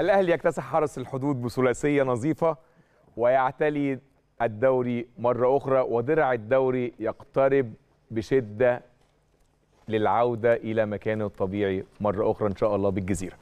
الأهلي يكتسح حرس الحدود بثلاثية نظيفة ويعتلي الدوري مرة أخرى ودرع الدوري يقترب بشدة للعودة إلى مكانه الطبيعي مرة أخرى إن شاء الله بالجزيرة